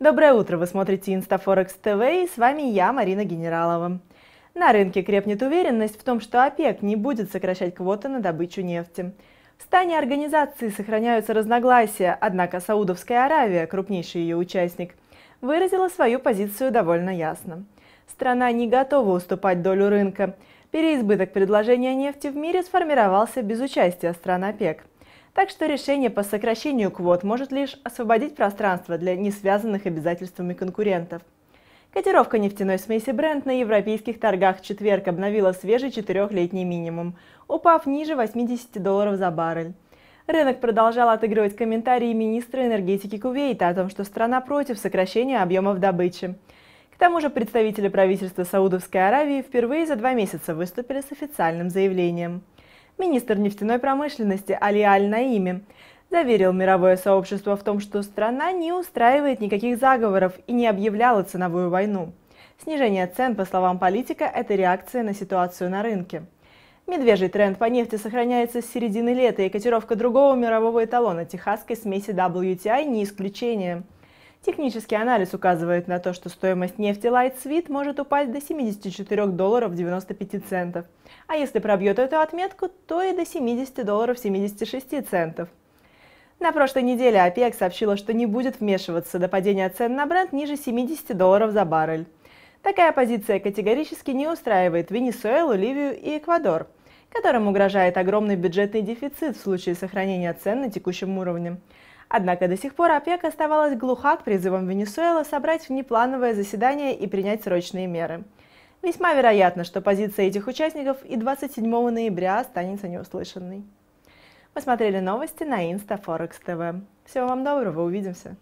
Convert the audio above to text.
Доброе утро! Вы смотрите Инстафорекс ТВ и с вами я, Марина Генералова. На рынке крепнет уверенность в том, что ОПЕК не будет сокращать квоты на добычу нефти. В стане организации сохраняются разногласия, однако Саудовская Аравия, крупнейший ее участник, выразила свою позицию довольно ясно. Страна не готова уступать долю рынка. Переизбыток предложения нефти в мире сформировался без участия стран ОПЕК – так что решение по сокращению квот может лишь освободить пространство для несвязанных обязательствами конкурентов. Котировка нефтяной смеси бренд на европейских торгах в четверг обновила свежий четырехлетний минимум, упав ниже 80 долларов за баррель. Рынок продолжал отыгрывать комментарии министра энергетики Кувейта о том, что страна против сокращения объемов добычи. К тому же представители правительства Саудовской Аравии впервые за два месяца выступили с официальным заявлением министр нефтяной промышленности Али Аль-Наими, заверил мировое сообщество в том, что страна не устраивает никаких заговоров и не объявляла ценовую войну. Снижение цен, по словам политика, это реакция на ситуацию на рынке. Медвежий тренд по нефти сохраняется с середины лета, и котировка другого мирового эталона – техасской смеси WTI – не исключение – Технический анализ указывает на то, что стоимость нефти Light Sweet может упасть до 74 долларов 95 центов, а если пробьет эту отметку, то и до 70 долларов 76 центов. На прошлой неделе ОПЕК сообщила, что не будет вмешиваться до падения цен на бренд ниже 70 долларов за баррель. Такая позиция категорически не устраивает Венесуэлу, Ливию и Эквадор, которым угрожает огромный бюджетный дефицит в случае сохранения цен на текущем уровне. Однако до сих пор ОПЕК оставалась глуха к призывам Венесуэлы собрать внеплановое заседание и принять срочные меры. Весьма вероятно, что позиция этих участников и 27 ноября останется неуслышанной. смотрели новости на Инста Форекс ТВ. Всего вам доброго, увидимся!